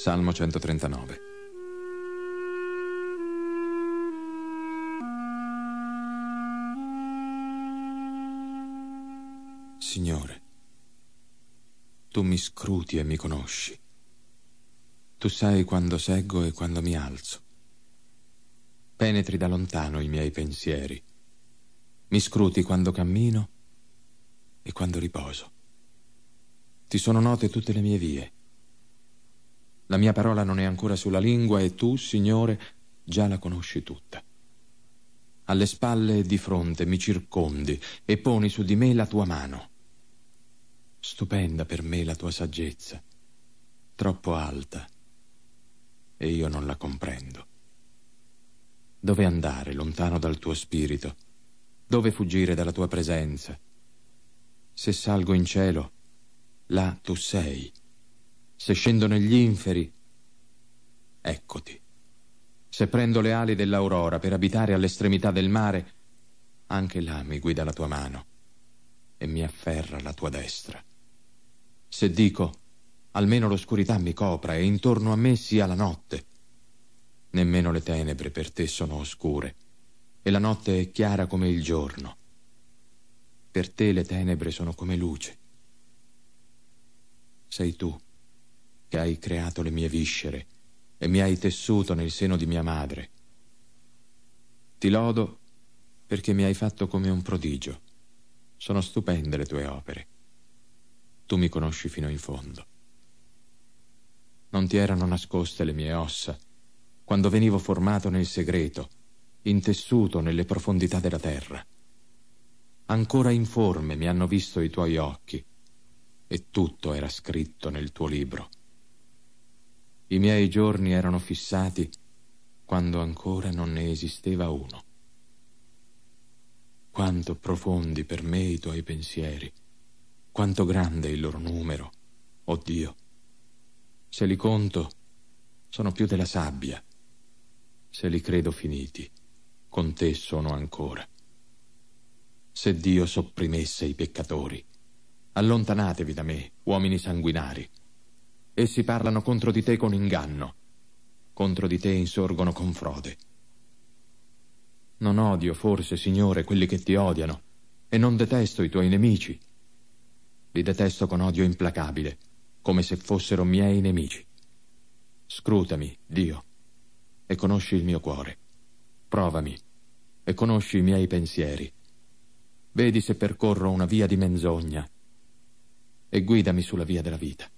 Salmo 139. Signore, tu mi scruti e mi conosci. Tu sai quando seggo e quando mi alzo. Penetri da lontano i miei pensieri. Mi scruti quando cammino e quando riposo. Ti sono note tutte le mie vie. La mia parola non è ancora sulla lingua e tu, Signore, già la conosci tutta. Alle spalle e di fronte mi circondi e poni su di me la tua mano. Stupenda per me la tua saggezza, troppo alta, e io non la comprendo. Dove andare lontano dal tuo spirito? Dove fuggire dalla tua presenza? Se salgo in cielo, là tu sei se scendo negli inferi, eccoti. Se prendo le ali dell'aurora per abitare all'estremità del mare, anche là mi guida la tua mano e mi afferra la tua destra. Se dico, almeno l'oscurità mi copra e intorno a me sia la notte, nemmeno le tenebre per te sono oscure e la notte è chiara come il giorno. Per te le tenebre sono come luce. Sei tu che hai creato le mie viscere e mi hai tessuto nel seno di mia madre. Ti lodo perché mi hai fatto come un prodigio. Sono stupende le tue opere. Tu mi conosci fino in fondo. Non ti erano nascoste le mie ossa quando venivo formato nel segreto, intessuto nelle profondità della terra. Ancora informe mi hanno visto i tuoi occhi e tutto era scritto nel tuo libro. I miei giorni erano fissati quando ancora non ne esisteva uno. Quanto profondi per me i tuoi pensieri, quanto grande il loro numero, oh Dio. Se li conto, sono più della sabbia. Se li credo finiti, con te sono ancora. Se Dio sopprimesse i peccatori, allontanatevi da me, uomini sanguinari, Essi parlano contro di te con inganno, contro di te insorgono con frode. Non odio, forse, Signore, quelli che ti odiano, e non detesto i tuoi nemici. Li detesto con odio implacabile, come se fossero miei nemici. Scrutami, Dio, e conosci il mio cuore. Provami, e conosci i miei pensieri. Vedi se percorro una via di menzogna, e guidami sulla via della vita.